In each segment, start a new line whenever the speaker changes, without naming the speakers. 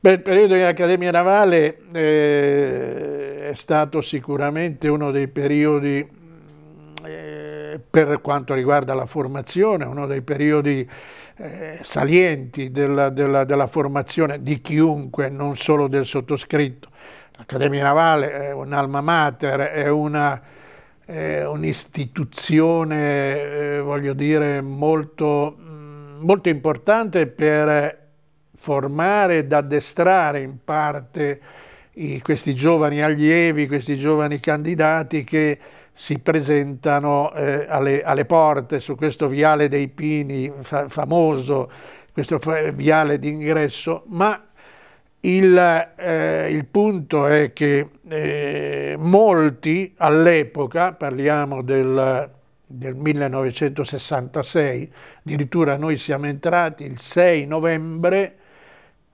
Beh, il periodo in Accademia Navale eh, è stato sicuramente uno dei periodi, eh, per quanto riguarda la formazione, uno dei periodi eh, salienti della, della, della formazione di chiunque, non solo del sottoscritto. L'Accademia Navale è un'alma mater, è una un'istituzione, eh, voglio dire, molto, mm, molto importante per formare ed addestrare in parte i, questi giovani allievi, questi giovani candidati che si presentano eh, alle, alle, porte su questo viale dei Pini fa, famoso, questo viale d'ingresso, ma il, eh, il, punto è che eh, molti all'epoca, parliamo del, del 1966, addirittura noi siamo entrati il 6 novembre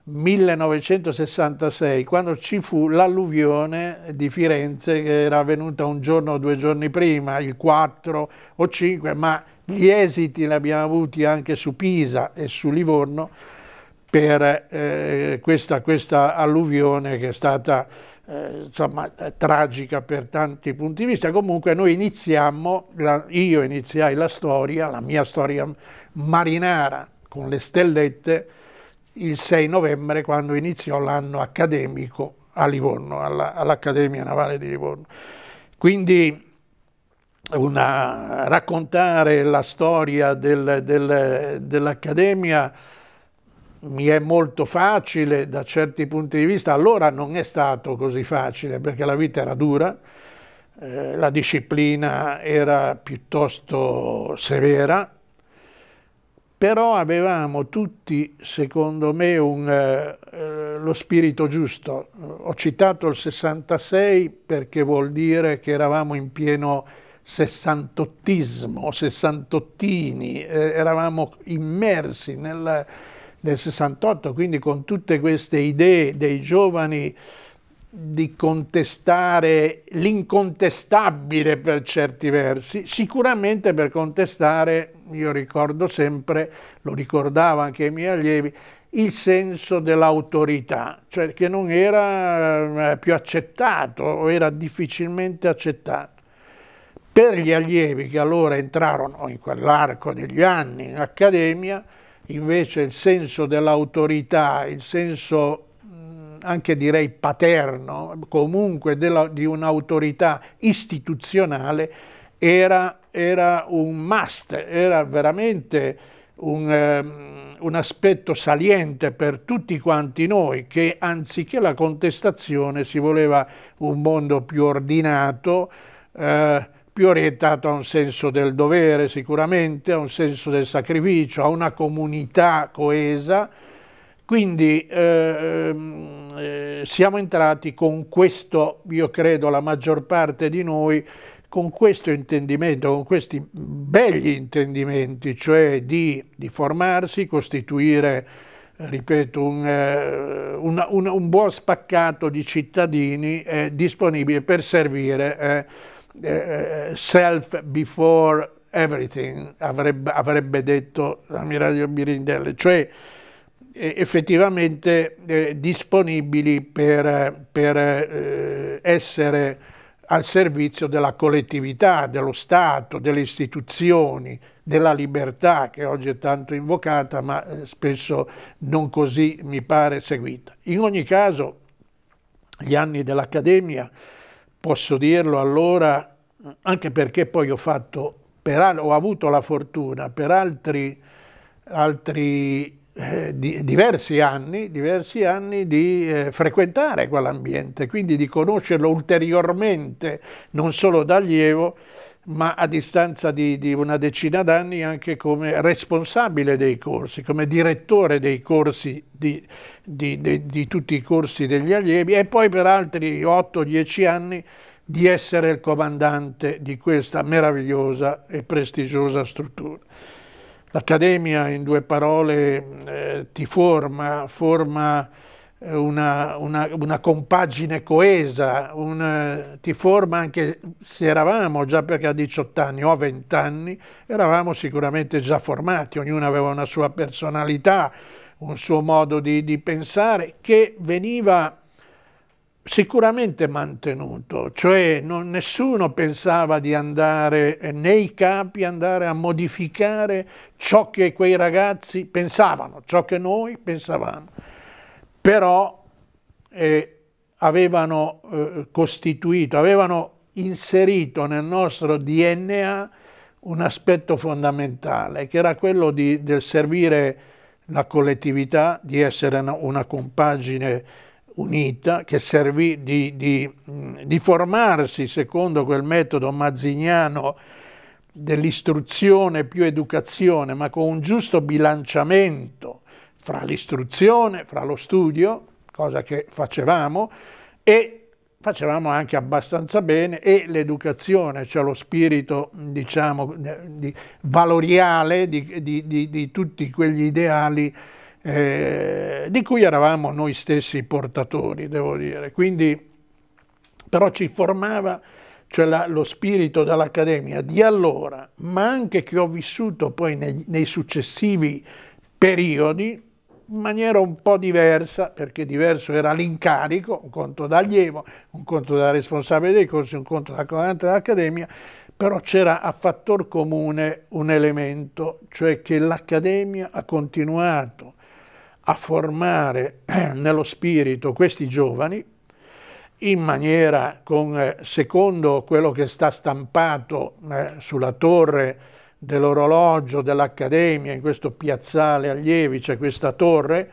1966, quando ci fu l'alluvione di Firenze che era avvenuta un giorno o due giorni prima, il 4 o 5, ma gli esiti li abbiamo avuti anche su Pisa e su Livorno per eh, questa, questa, alluvione che è stata eh, insomma, tragica per tanti punti di vista. Comunque noi iniziammo, la, io iniziai la storia, la mia storia marinara con le stellette, il 6 novembre quando iniziò l'anno accademico a Livorno, all'Accademia Navale di Livorno. Quindi una, raccontare la storia del, del, dell'Accademia mi è molto facile da certi punti di vista, allora non è stato così facile perché la vita era dura, eh, la disciplina era piuttosto severa, però avevamo tutti, secondo me, un, eh, eh lo spirito giusto. Ho citato il 66 perché vuol dire che eravamo in pieno sessantottismo, sessantottini, eh, eravamo immersi nel, nel 68, quindi con tutte queste idee dei giovani di contestare l'incontestabile per certi versi, sicuramente per contestare io ricordo sempre, lo ricordavo anche ai miei allievi, il senso dell'autorità, cioè che non era eh, più accettato o era difficilmente accettato. Per gli allievi che allora entrarono in quell'arco degli anni in accademia, invece il senso dell'autorità, il senso mm, anche direi paterno, comunque della, di un'autorità istituzionale, era, era un must, era veramente un, eh, un aspetto saliente per tutti quanti noi che anziché la contestazione si voleva un mondo più ordinato, eh, più orientato a un senso del dovere sicuramente, a un senso del sacrificio, a una comunità coesa. Quindi eh, ehm, eh siamo entrati con questo, io credo, la maggior parte di noi con questo intendimento, con questi begli intendimenti, cioè di, di formarsi, costituire, ripeto, un, eh, un, un, un, buon spaccato di cittadini eh, disponibili per servire eh, eh, eh self before everything, avrebbe, avrebbe detto l'ammiraglio Birindelli, cioè eh, effettivamente disponibili per, per essere al servizio della collettività, dello Stato, delle istituzioni, della libertà che oggi è tanto invocata ma eh, spesso non così mi pare seguita. In ogni caso gli anni dell'Accademia, posso dirlo allora, anche perché poi ho, fatto, per, ho avuto la fortuna per altri, altri eh, di, diversi, anni, diversi, anni, di eh, frequentare quell'ambiente, quindi di conoscerlo ulteriormente, non solo da allievo, ma a distanza di, di una decina d'anni anche come responsabile dei corsi, come direttore dei corsi di, di, di tutti i corsi degli allievi e poi per altri 8-10 anni di essere il comandante di questa meravigliosa e prestigiosa struttura. L'Accademia, in due parole, eh, ti forma, forma eh, una, una, una compagine coesa, un, eh, ti forma anche se eravamo già perché a 18 anni o a 20 anni, eravamo sicuramente già formati, ognuno aveva una sua personalità, un suo modo di, di pensare che veniva sicuramente mantenuto, cioè non, nessuno pensava di andare eh, nei capi, andare a modificare ciò che quei ragazzi pensavano, ciò che noi pensavamo, però eh, avevano eh, costituito, avevano inserito nel nostro DNA un aspetto fondamentale, che era quello di, del servire la collettività, di essere una, una compagine unita che servì di, di, di formarsi secondo quel metodo mazziniano dell'istruzione più educazione, ma con un giusto bilanciamento fra l'istruzione, fra lo studio, cosa che facevamo, e facevamo anche abbastanza bene, e l'educazione, cioè lo spirito, diciamo, di, valoriale di, di, di tutti quegli ideali eh, di cui eravamo noi stessi portatori, devo dire. Quindi, però ci formava cioè la, lo spirito dell'Accademia di allora, ma anche che ho vissuto poi nei, nei successivi periodi, in maniera un po' diversa, perché diverso era l'incarico, un conto da allievo, un conto da responsabile dei corsi, un conto da comandante dell'Accademia, però c'era a fattor comune un elemento, cioè che l'Accademia ha continuato a formare nello spirito questi giovani in maniera con, eh, secondo quello che sta stampato eh, sulla torre dell'orologio dell'Accademia, in questo piazzale allievi c'è questa torre,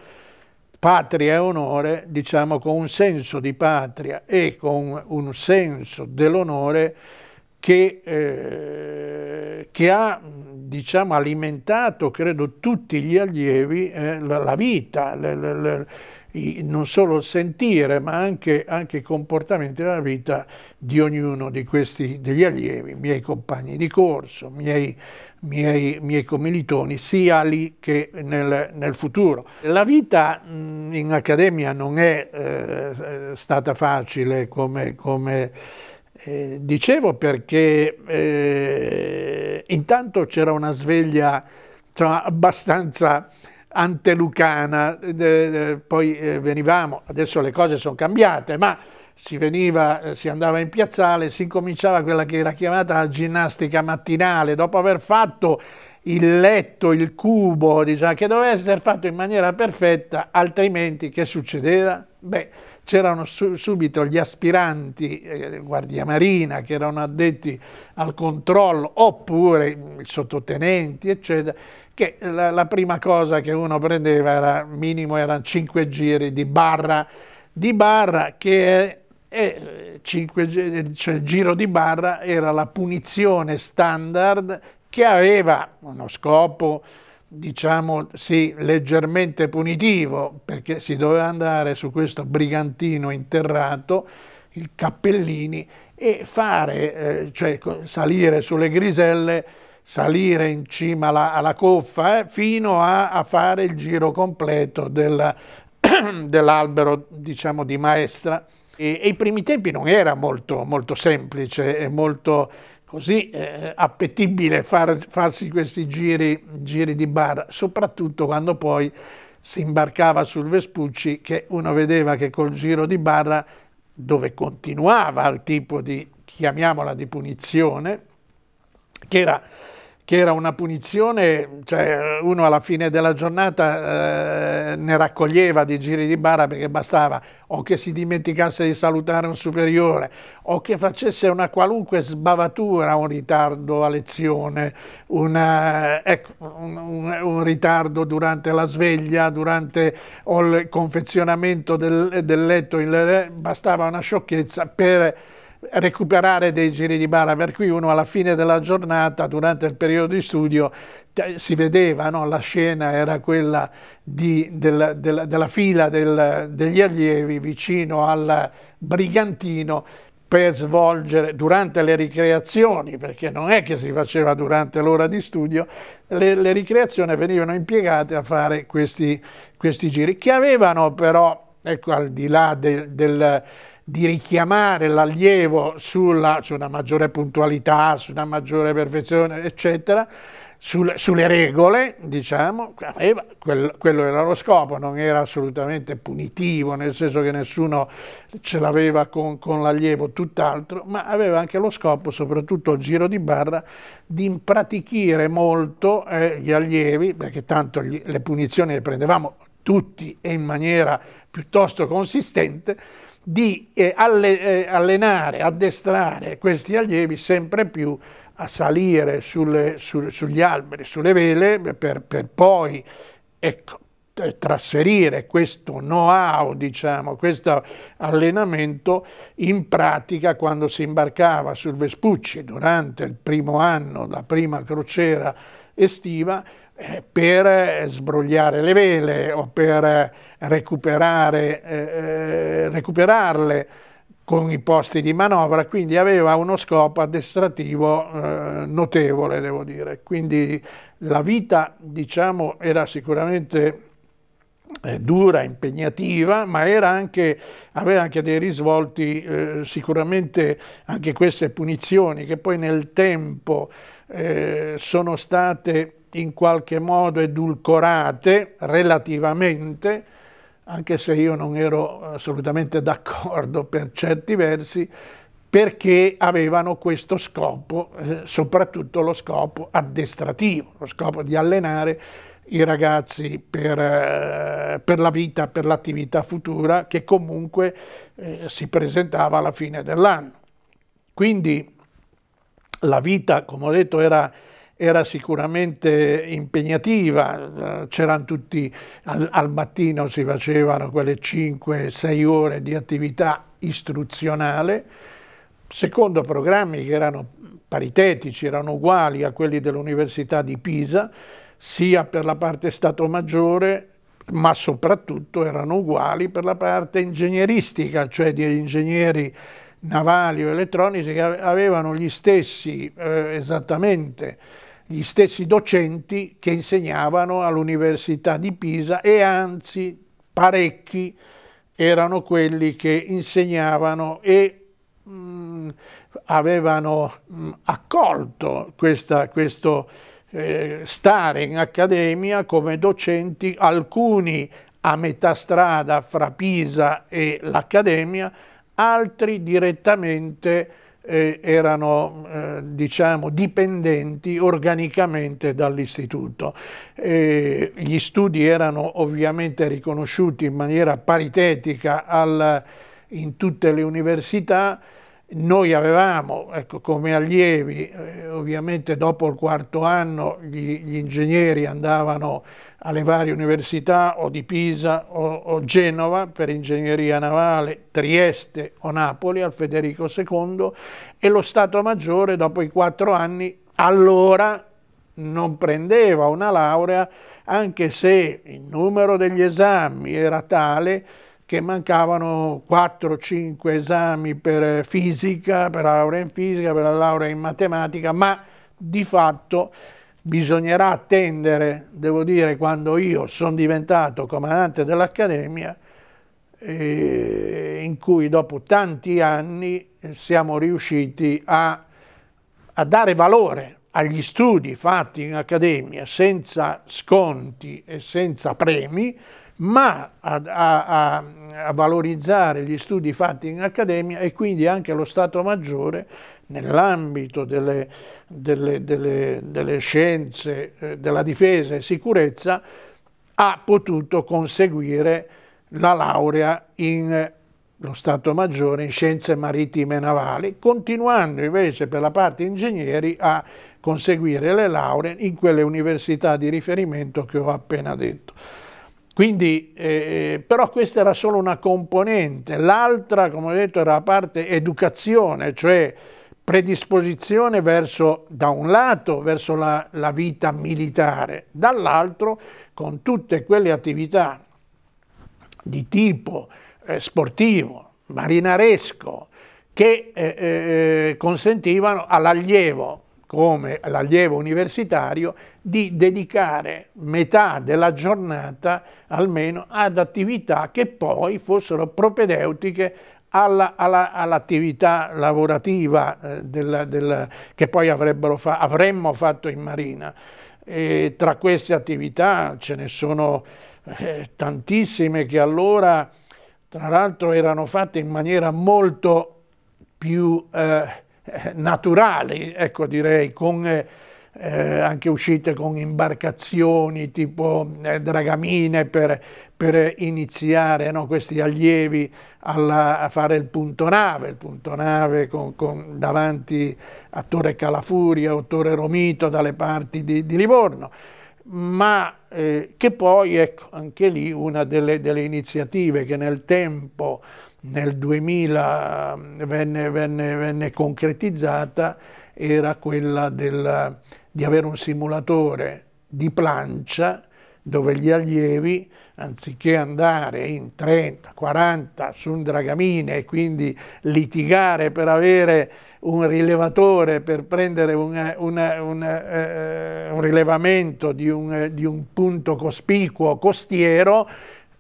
patria e onore, diciamo con un senso di patria e con un senso dell'onore che eh, che ha diciamo, alimentato, credo, tutti gli allievi eh, la, la, vita, le, le, le, i, non solo sentire, ma anche, anche, i comportamenti della vita di ognuno di questi, degli allievi, miei compagni di corso, miei, miei, miei commilitoni, sia lì che nel, nel futuro. La vita mm, in accademia non è eh, stata facile come, come eh, dicevo perché eh, intanto c'era una sveglia insomma, abbastanza antelucana, eh, eh poi eh, venivamo, adesso le cose sono cambiate, ma si veniva, si andava in piazzale, si incominciava quella che era chiamata la ginnastica mattinale, dopo aver fatto il letto, il cubo, diciamo, che doveva essere fatto in maniera perfetta, altrimenti che succedeva? Beh, c'erano su, subito gli aspiranti eh, guardia marina che erano addetti al controllo oppure i sottotenenti eccetera che la, la prima cosa che uno prendeva era minimo erano 5 giri di barra di barra che è e 5, cioè il giro di barra era la punizione standard che aveva uno scopo diciamo sì, leggermente punitivo, perché si doveva andare su questo brigantino interrato, il Cappellini, e fare, eh, cioè salire sulle griselle, salire in cima alla, alla coffa, eh, fino a, a, fare il giro completo del, dell'albero diciamo, di maestra. E, e i primi tempi non era molto, molto semplice e molto così eh, eh, appetibile far, farsi questi giri, giri, di bar, soprattutto quando poi si imbarcava sul Vespucci che uno vedeva che col giro di barra dove continuava il tipo di, chiamiamola, di punizione, che era che era una punizione, cioè uno alla fine della giornata eh, ne raccoglieva di giri di bara perché bastava o che si dimenticasse di salutare un superiore o che facesse una qualunque sbavatura, un ritardo a lezione, una, ecco, un, un, un, ritardo durante la sveglia, durante o il confezionamento del, del letto, il, eh, bastava una sciocchezza per recuperare dei giri di bara, per cui uno alla fine della giornata, durante il periodo di studio, eh, si vedeva, no? la scena era quella di, della, della, della, fila del, degli allievi vicino al brigantino per svolgere durante le ricreazioni, perché non è che si faceva durante l'ora di studio, le, le, ricreazioni venivano impiegate a fare questi, questi giri, che avevano però, ecco al di là del, del di richiamare l'allievo sulla, su una maggiore puntualità, su una maggiore perfezione, eccetera, sul, sulle regole, diciamo, aveva, eh, quel, quello era lo scopo, non era assolutamente punitivo, nel senso che nessuno ce l'aveva con, con l'allievo, tutt'altro, ma aveva anche lo scopo, soprattutto il giro di barra, di impratichire molto eh, gli allievi, perché tanto gli, le punizioni le prendevamo tutti e in maniera piuttosto consistente, di eh, alle, eh, allenare, addestrare questi allievi sempre più a salire sulle, su, sugli alberi, sulle vele, per, per poi ecco, trasferire questo know-how, diciamo, questo allenamento in pratica quando si imbarcava sul Vespucci durante il primo anno, la prima crociera estiva, eh, per eh, sbrogliare le vele o per eh, eh, recuperarle con i posti di manovra, quindi aveva uno scopo addestrativo eh, notevole, devo dire. Quindi la vita, diciamo, era sicuramente eh, dura, impegnativa, ma anche, aveva anche dei risvolti, eh, sicuramente anche queste punizioni, che poi nel tempo sono state in qualche modo edulcorate relativamente, anche se io non ero assolutamente d'accordo per certi versi, perché avevano questo scopo, eh, soprattutto lo scopo addestrativo, lo scopo di allenare i ragazzi per, eh, per la vita, per l'attività futura che comunque eh, si presentava alla fine dell'anno. Quindi la vita, come ho detto, era era sicuramente impegnativa, c'erano tutti, al, al, mattino si facevano quelle 5-6 ore di attività istruzionale, secondo programmi che erano paritetici, erano uguali a quelli dell'Università di Pisa, sia per la parte Stato Maggiore ma soprattutto erano uguali per la parte ingegneristica, cioè di ingegneri navali o elettronici che avevano gli stessi eh, esattamente gli stessi docenti che insegnavano all'Università di Pisa e anzi parecchi erano quelli che insegnavano e mh, mm, avevano mh, mm, accolto questa, questo eh, stare in accademia come docenti, alcuni a metà strada fra Pisa e l'Accademia, altri direttamente eh, erano eh, diciamo, dipendenti organicamente dall'istituto. gli studi erano ovviamente riconosciuti in maniera paritetica al, in tutte le università noi avevamo, ecco, come allievi, eh, ovviamente dopo il quarto anno gli, gli, ingegneri andavano alle varie università o di Pisa o, o Genova per ingegneria navale, Trieste o Napoli al Federico II e lo Stato Maggiore dopo i quattro anni allora non prendeva una laurea anche se il numero degli esami era tale che mancavano 4-5 esami per fisica, per la laurea in fisica, per la laurea in matematica, ma di fatto bisognerà attendere, devo dire, quando io sono diventato comandante dell'Accademia, eh, in cui dopo tanti anni siamo riusciti a, a dare valore agli studi fatti in Accademia senza sconti e senza premi, ma a, a, a, valorizzare gli studi fatti in accademia e quindi anche lo Stato Maggiore nell'ambito delle, delle, delle, delle, scienze eh, della difesa e sicurezza ha potuto conseguire la laurea in eh, lo Stato Maggiore in scienze marittime e navali, continuando invece per la parte ingegneri a conseguire le lauree in quelle università di riferimento che ho appena detto. Quindi, eh, eh, però questa era solo una componente, l'altra, come ho detto, era la parte educazione, cioè predisposizione verso, da un lato, verso la, la vita militare, dall'altro con tutte quelle attività di tipo eh, sportivo, marinaresco, che eh, eh, eh consentivano all'allievo come l'allievo universitario, di dedicare metà della giornata almeno ad attività che poi fossero propedeutiche all'attività alla, all lavorativa eh, della, della, che poi fa, avremmo fatto in Marina. E tra queste attività ce ne sono eh, tantissime che allora tra l'altro erano fatte in maniera molto più eh, eh, naturali, ecco direi, con eh, eh, anche uscite con imbarcazioni tipo eh, dragamine per, per iniziare no, questi allievi alla, a fare il punto nave, il punto nave con, con davanti a Torre Calafuria o Torre Romito dalle parti di, di Livorno ma eh, che poi, ecco, anche lì una delle, delle iniziative che nel tempo nel 2000 mm, venne, venne, venne concretizzata era quella del, di avere un simulatore di plancia dove gli allievi, anziché andare in 30, 40 su un dragamine e quindi litigare per avere un rilevatore, per prendere una, una, una, eh, un rilevamento di un, di un, punto cospicuo costiero,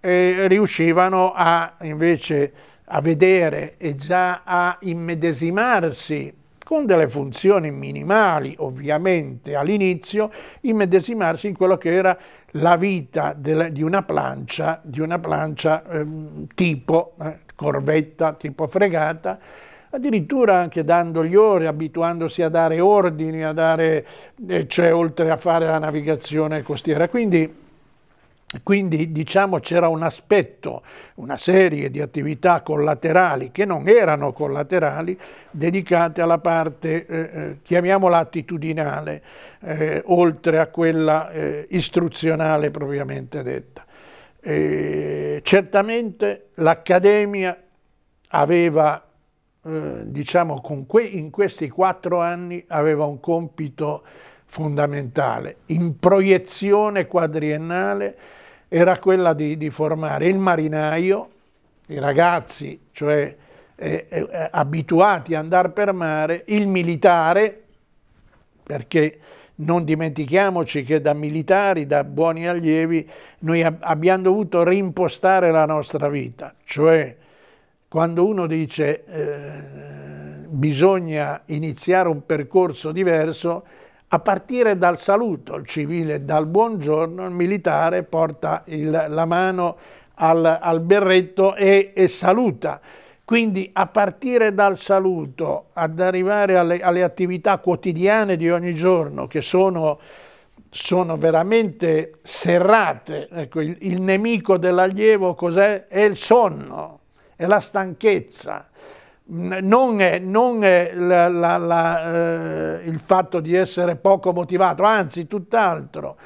eh, riuscivano a invece a vedere e già a immedesimarsi con delle funzioni minimali ovviamente all'inizio, immedesimarsi in quello che era la vita di una plancia, di una plancia ehm, tipo eh, corvetta, tipo fregata, addirittura anche dando gli ore, abituandosi a dare ordini, a dare, eh, cioè oltre a fare la navigazione costiera. Quindi quindi diciamo c'era un aspetto, una serie di attività collaterali che non erano collaterali dedicate alla parte, eh, eh chiamiamola attitudinale, eh, oltre a quella eh, istruzionale propriamente detta. certamente l'Accademia aveva, eh, diciamo, que in questi quattro anni aveva un compito fondamentale, in proiezione quadriennale era quella di, di formare il marinaio, i ragazzi, cioè eh, eh, eh abituati ad andare per mare, il militare, perché non dimentichiamoci che da militari, da buoni allievi, noi ab abbiamo dovuto rimpostare la nostra vita, cioè quando uno dice eh, bisogna iniziare un percorso diverso, a partire dal saluto, il civile dal buongiorno, il militare porta il, la mano al, al berretto e, e, saluta. Quindi a partire dal saluto, ad arrivare alle, alle attività quotidiane di ogni giorno, che sono sono veramente serrate. Ecco, il, il nemico dell'allievo cos'è? È il sonno, è la stanchezza, non, non la, la, la, eh, il fatto di essere poco motivato, anzi tutt'altro.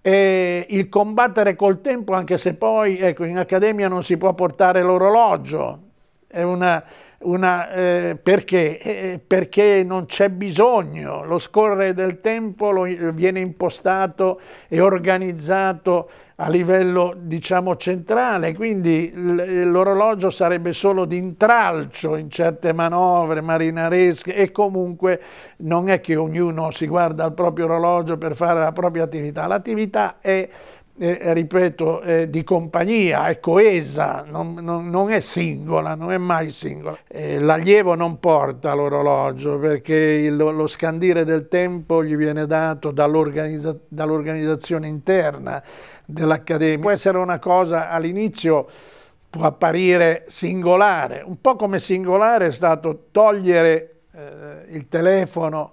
E il combattere col tempo, anche se poi ecco, in accademia non si può portare l'orologio, è una, una, eh, perché? Eh, perché non c'è bisogno, lo scorrere del tempo lo, viene impostato e organizzato a livello diciamo centrale, quindi eh, l'orologio sarebbe solo di intralcio in certe manovre marinaresche e comunque non è che ognuno si guarda al proprio orologio per fare la propria attività, l'attività è eh, ripeto, eh, di compagnia, è coesa, non, non, non, è singola, non è mai singola. Eh, l'allievo non porta l'orologio perché il, lo scandire del tempo gli viene dato dall'organizzazione interna dell'Accademia. Può essere una cosa all'inizio può apparire singolare, un po' come singolare è stato togliere eh, il telefono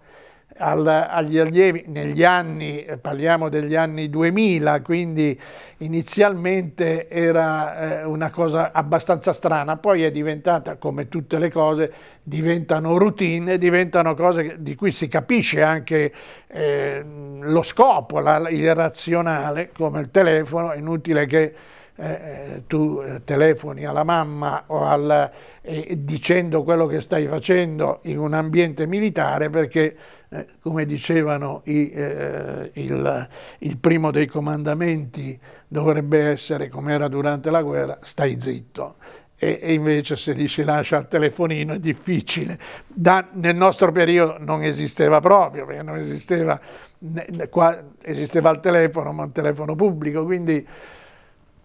al, agli allievi negli anni, eh, parliamo degli anni 2000, quindi inizialmente era eh, una cosa abbastanza strana, poi è diventata, come tutte le cose, diventano routine, diventano cose di cui si capisce anche eh, lo scopo, la, il razionale, come il telefono, è inutile che... Eh, eh tu eh, telefoni alla mamma o al, eh, dicendo quello che stai facendo in un ambiente militare perché eh, come dicevano i, eh, il, il, primo dei comandamenti dovrebbe essere, come era durante la guerra, stai zitto. E, e invece se gli si lascia il telefonino è difficile. Da, nel nostro periodo non esisteva proprio, perché non esisteva, ne, qua, esisteva il telefono, ma il telefono pubblico, quindi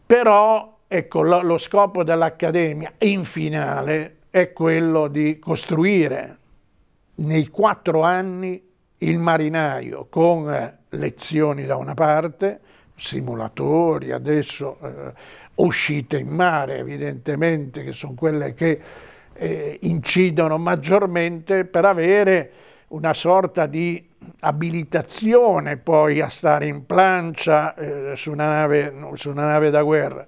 però ecco, lo, lo scopo dell'Accademia in finale è quello di costruire nei quattro anni il marinaio con eh, lezioni da una parte, simulatori, adesso eh, uscite in mare evidentemente che sono quelle che eh, incidono maggiormente per avere una sorta di abilitazione poi a stare in plancia eh, su, una nave, su una nave da guerra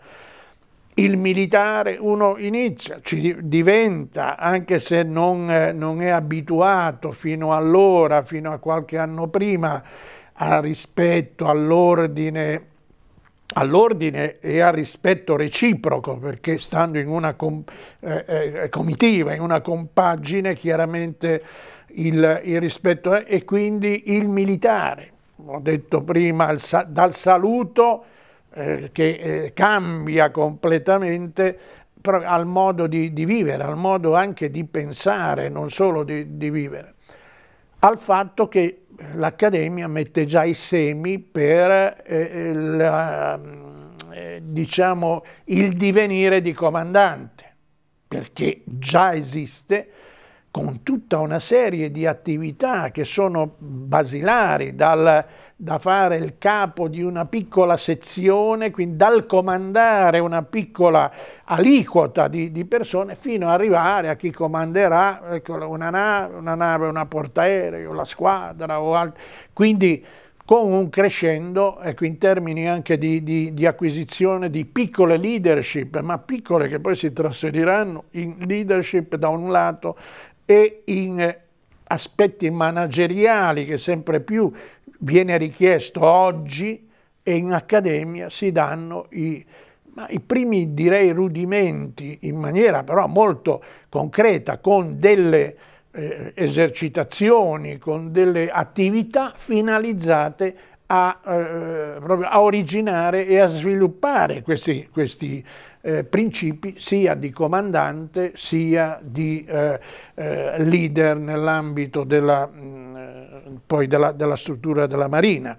il militare uno inizia, ci diventa, anche se non, eh, non, è abituato fino allora, fino a qualche anno prima, al rispetto, all'ordine, all e al rispetto reciproco, perché stando in una com eh, eh comitiva, in una compagine, chiaramente il, il rispetto è, e quindi il militare, ho detto prima, sa dal saluto eh, che eh, cambia completamente al modo di, di, vivere, al modo anche di pensare, non solo di, di vivere, al fatto che l'Accademia mette già i semi per eh, la, eh, diciamo, il divenire di comandante, perché già esiste con tutta una serie di attività che sono basilari, dal, da fare il capo di una piccola sezione, quindi dal comandare una piccola aliquota di, di persone fino ad arrivare a chi comanderà ecco, una, nave, una nave, una portaereo, la squadra o altro. Quindi con un crescendo ecco, in termini anche di, di, di, acquisizione di piccole leadership, ma piccole che poi si trasferiranno in leadership da un lato e in eh, aspetti manageriali che sempre più viene richiesto oggi e in accademia si danno i, i primi direi rudimenti in maniera però molto concreta con delle eh, esercitazioni, con delle attività finalizzate a, eh, a, originare e a sviluppare questi, questi eh, principi sia di comandante sia di eh, eh, leader nell'ambito della, mm, eh, della, della, struttura della Marina.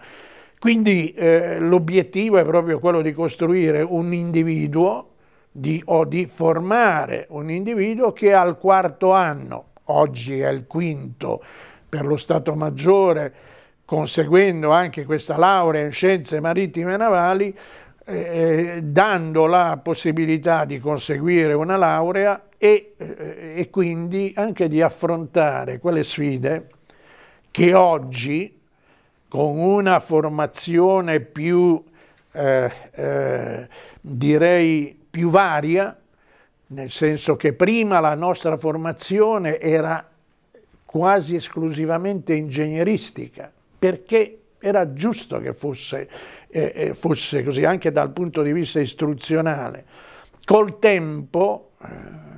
Quindi eh, l'obiettivo è proprio quello di costruire un individuo di, o di formare un individuo che al quarto anno, oggi è il quinto per lo Stato Maggiore, conseguendo anche questa laurea in scienze marittime e navali, eh, eh, dando la possibilità di conseguire una laurea e, eh, e, quindi anche di affrontare quelle sfide che oggi con una formazione più eh, eh direi più varia nel senso che prima la nostra formazione era quasi esclusivamente ingegneristica perché era giusto che fosse, eh, eh, fosse, così anche dal punto di vista istruzionale. Col tempo eh,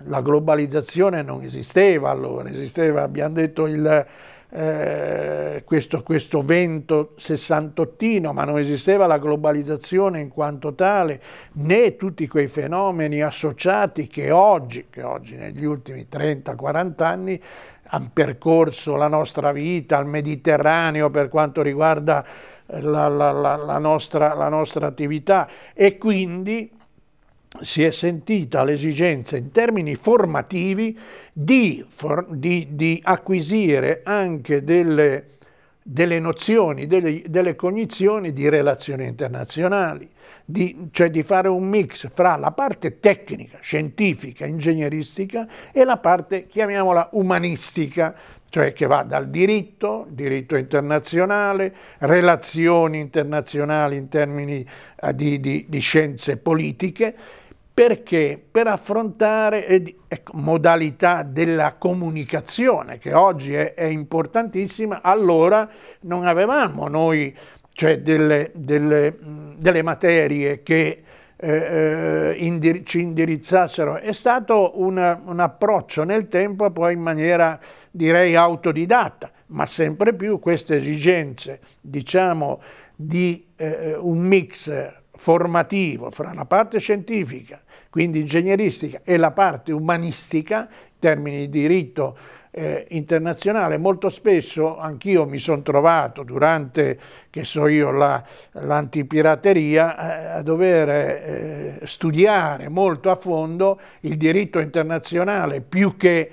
la globalizzazione non esisteva allora, esisteva, abbiamo detto, il, eh, questo, questo, vento sessantottino, ma non esisteva la globalizzazione in quanto tale, né tutti quei fenomeni associati che oggi, che oggi negli ultimi 30-40 anni, hanno percorso la nostra vita, al Mediterraneo per quanto riguarda eh, la, la, la, la nostra, nostra attività e quindi si è sentita l'esigenza in termini formativi di, for, di, di acquisire anche delle, delle nozioni, delle, delle, cognizioni di relazioni internazionali di, cioè di fare un mix fra la parte tecnica, scientifica, ingegneristica e la parte, chiamiamola, umanistica, cioè che va dal diritto, diritto internazionale, relazioni internazionali in termini eh, di, di, di scienze politiche, perché per affrontare eh, ecco, modalità della comunicazione, che oggi è, è importantissima, allora non avevamo noi cioè delle, delle, delle materie che eh, eh indir ci indirizzassero. È stato una, un approccio nel tempo poi in maniera direi autodidatta, ma sempre più queste esigenze diciamo di eh, eh un mix formativo fra la parte scientifica, quindi ingegneristica, e la parte umanistica termini di diritto eh, internazionale. Molto spesso anch'io mi sono trovato durante, che so io, l'antipirateria la, eh, a dover eh, studiare molto a fondo il diritto internazionale più che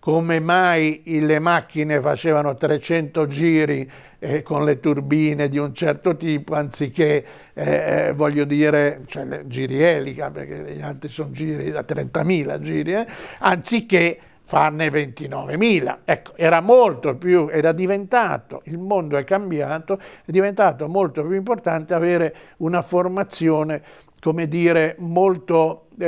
come mai le macchine facevano 300 giri eh, con le turbine di un certo tipo anziché, eh, eh voglio dire, cioè, giri elica, perché gli altri sono giri da 30.000 giri, eh, anziché farne 29.000. Ecco, era molto più, era diventato, il mondo è cambiato, è diventato molto più importante avere una formazione, come dire, molto eh,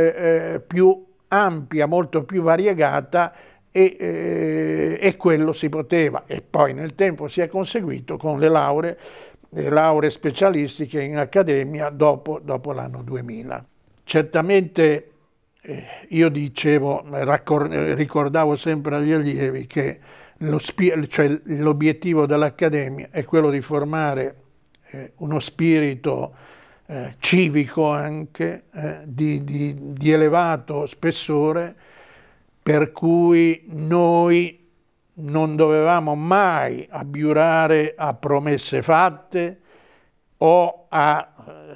eh, più ampia, molto più variegata, e, eh, e quello si poteva e poi nel tempo si è conseguito con le lauree, le lauree specialistiche in accademia dopo, dopo l'anno 2000. Certamente eh, io dicevo, ricordavo sempre agli allievi che cioè l'obiettivo cioè dell'Accademia è quello di formare eh, uno spirito eh, civico anche, eh, di, di, di elevato spessore, per cui noi non dovevamo mai abbiurare a promesse fatte o a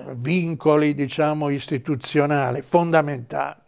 eh, vincoli, diciamo, istituzionali fondamentali,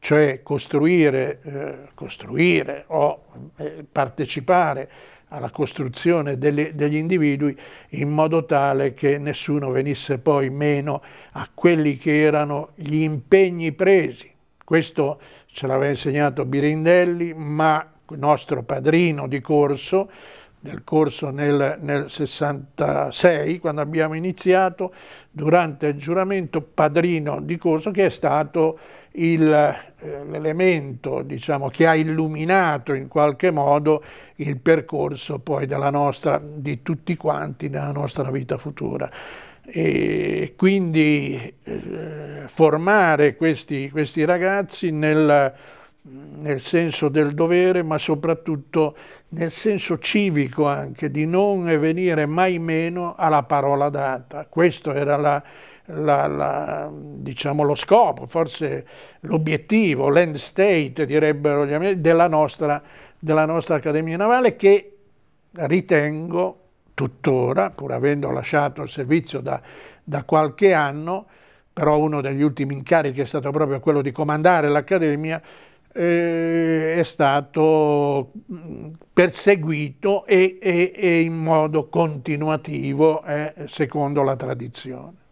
cioè costruire, eh, costruire o eh, partecipare alla costruzione delle, degli individui in modo tale che nessuno venisse poi meno a quelli che erano gli impegni presi questo ce l'aveva insegnato Birindelli, ma nostro padrino di corso, del corso nel, nel 66, quando abbiamo iniziato, durante il giuramento, padrino di corso che è stato eh, l'elemento diciamo, che ha illuminato in qualche modo il percorso poi della nostra, di tutti quanti, nella nostra vita futura e quindi eh, formare questi, questi ragazzi nel, nel, senso del dovere ma soprattutto nel senso civico anche di non venire mai meno alla parola data. Questo era la, la, la, diciamo, lo scopo, forse l'obiettivo, l'end state direbbero gli americani, della nostra, della nostra Accademia Navale che ritengo tuttora, pur avendo lasciato il servizio da, da qualche anno, però uno degli ultimi incarichi è stato proprio quello di comandare l'Accademia, eh, è stato perseguito e, e, e in modo continuativo, eh, secondo la tradizione.